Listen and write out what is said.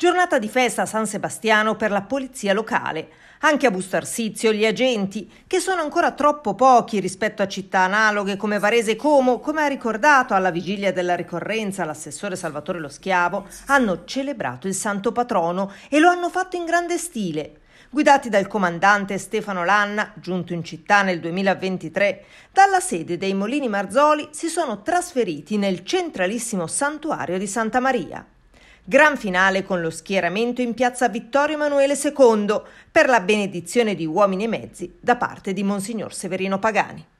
Giornata di festa a San Sebastiano per la polizia locale. Anche a Busto Arsizio gli agenti, che sono ancora troppo pochi rispetto a città analoghe come Varese e Como, come ha ricordato alla vigilia della ricorrenza l'assessore Salvatore Lo Schiavo, hanno celebrato il santo patrono e lo hanno fatto in grande stile. Guidati dal comandante Stefano Lanna, giunto in città nel 2023, dalla sede dei Molini Marzoli si sono trasferiti nel centralissimo santuario di Santa Maria. Gran finale con lo schieramento in piazza Vittorio Emanuele II per la benedizione di uomini e mezzi da parte di Monsignor Severino Pagani.